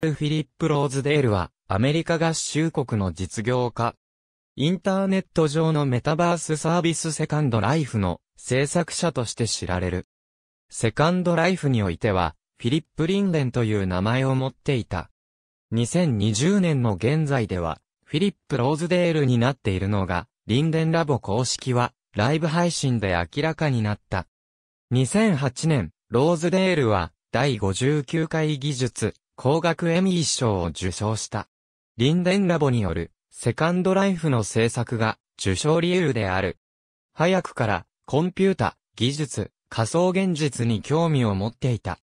フィリップ・ローズデールは、アメリカ合衆国の実業家。インターネット上のメタバースサービスセカンドライフの制作者として知られる。セカンドライフにおいては、フィリップ・リンデンという名前を持っていた。2020年の現在では、フィリップ・ローズデールになっているのが、リンデンラボ公式は、ライブ配信で明らかになった。2008年、ローズデールは、第59回技術、工学エミー賞を受賞した。リンデンラボによるセカンドライフの制作が受賞理由である。早くからコンピュータ、技術、仮想現実に興味を持っていた。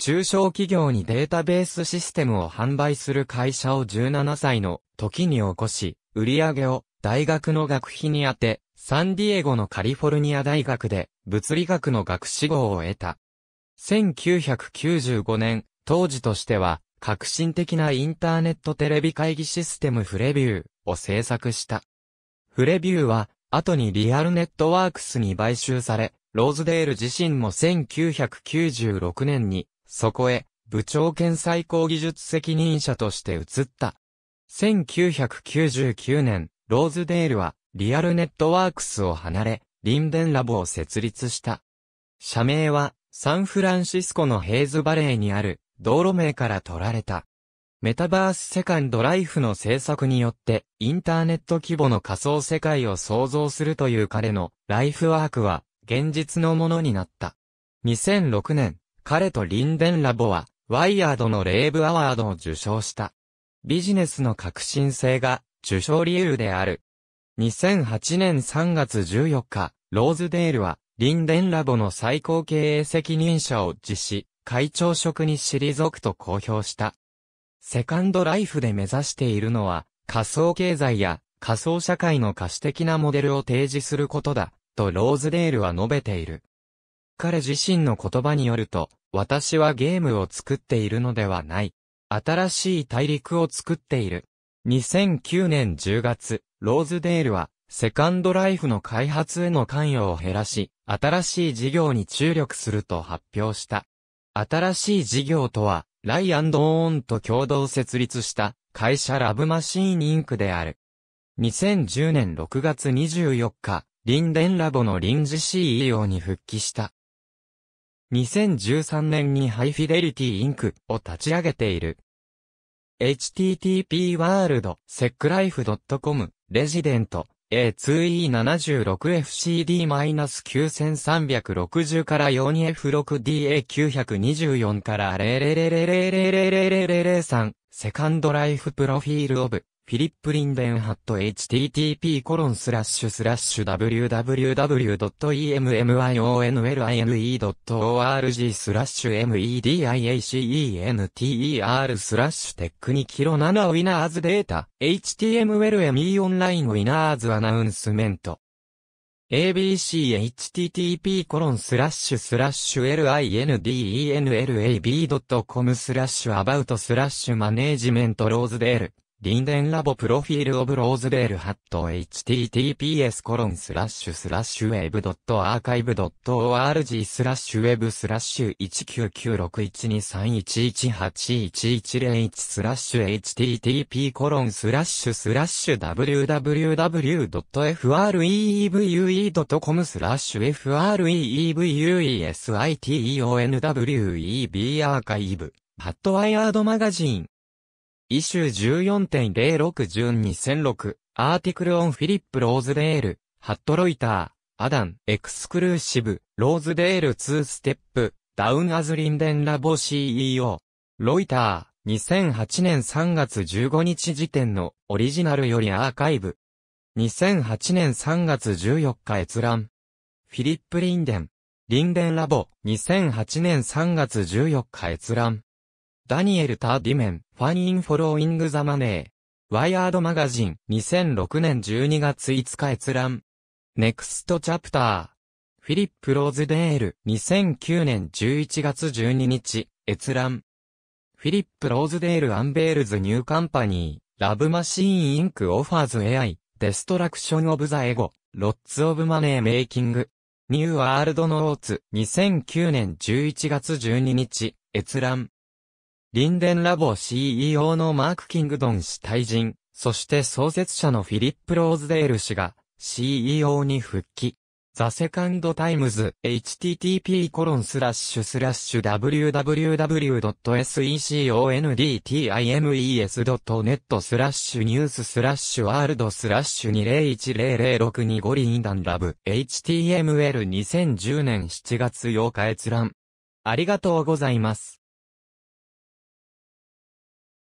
中小企業にデータベースシステムを販売する会社を17歳の時に起こし、売り上げを大学の学費に当て、サンディエゴのカリフォルニア大学で物理学の学士号を得た。1995年、当時としては、革新的なインターネットテレビ会議システムフレビューを制作した。フレビューは、後にリアルネットワークスに買収され、ローズデール自身も1996年に、そこへ、部長兼最高技術責任者として移った。1999年、ローズデールは、リアルネットワークスを離れ、リンデンラボを設立した。社名は、サンフランシスコのヘイズバレーにある、道路名から取られた。メタバースセカンドライフの制作によって、インターネット規模の仮想世界を創造するという彼のライフワークは、現実のものになった。2006年、彼とリンデンラボは、ワイヤードのレイブアワードを受賞した。ビジネスの革新性が受賞理由である。2008年3月14日、ローズデールは、リンデンラボの最高経営責任者を実施、会長職に退くと公表した。セカンドライフで目指しているのは、仮想経済や仮想社会の可視的なモデルを提示することだ、とローズデールは述べている。彼自身の言葉によると、私はゲームを作っているのではない。新しい大陸を作っている。2009年10月、ローズデールは、セカンドライフの開発への関与を減らし、新しい事業に注力すると発表した。新しい事業とは、ライオーンと共同設立した会社ラブマシーンインクである。2010年6月24日、リンデンラボの臨時 CEO に復帰した。2013年にハイフィデリティインクを立ち上げている。http ワールドセ seclife.com レジデント A2E76FCD-9360 から 42F6DA924 から000000003セカンドライフプロフィールオブフィリップ・リンデンハット http://www.emmyonline.org コロンススララッッシシュュスラッシュ mediacenter スラッシュテックにキロ7ウィナーズデータ htmlme オンラインウィナーズアナウンスメント abchttp コロンスラッシュスラッシュ lindenlab.com スラッシュアバウトスラッシュマネージメントローズデールリンデンラボプロフィールオブローズデールハット https コロンスラッシュスラッシュウェブドットアーカイブドット org スラッシュウェブスラッシュ1 9 9 6 1 2 3 1 1 8 1 1 0 1スラッシュ http コロンスラッシュスラッシュ www.freevue.com スラッシュ freevuesiteonweb c h i v e ハットワイヤードマガジンイシュー14.06順2006、アーティクルオンフィリップ・ローズデール、ハットロイター、アダン、エクスクルーシブ、ローズデール2ステップ、ダウンアズリンデンラボ CEO。ロイター、2008年3月15日時点のオリジナルよりアーカイブ。2008年3月14日閲覧。フィリップ・リンデン。リンデンラボ、2008年3月14日閲覧。ダニエル・ターディメン、ファイン・フォローイング・ザ・マネー。ワイヤード・マガジン、2006年12月5日閲覧。ネクスト・チャプター。フィリップ・ローズデール、2009年11月12日、閲覧。フィリップ・ローズデール・アンベールズ・ニューカンパニー、ラブ・マシーン・インク・オファーズ・エアイ、デストラクション・オブ・ザ・エゴ、ロッツ・オブ・マネー・メイキング。ニュー・ワールド・ノーツ、2009年11月12日、閲覧。リンデンラボ CEO のマーク・キングドン氏退陣、そして創設者のフィリップ・ローズデール氏が CEO に復帰。ザ・セカンド・タイムズ、http コロンスラッシュスラッシュ www.secondtimes.net スラッシュニューススラッシュワールドスラッシュ20100625リンダンラブ html2010 年7月8日閲覧。ありがとうございます。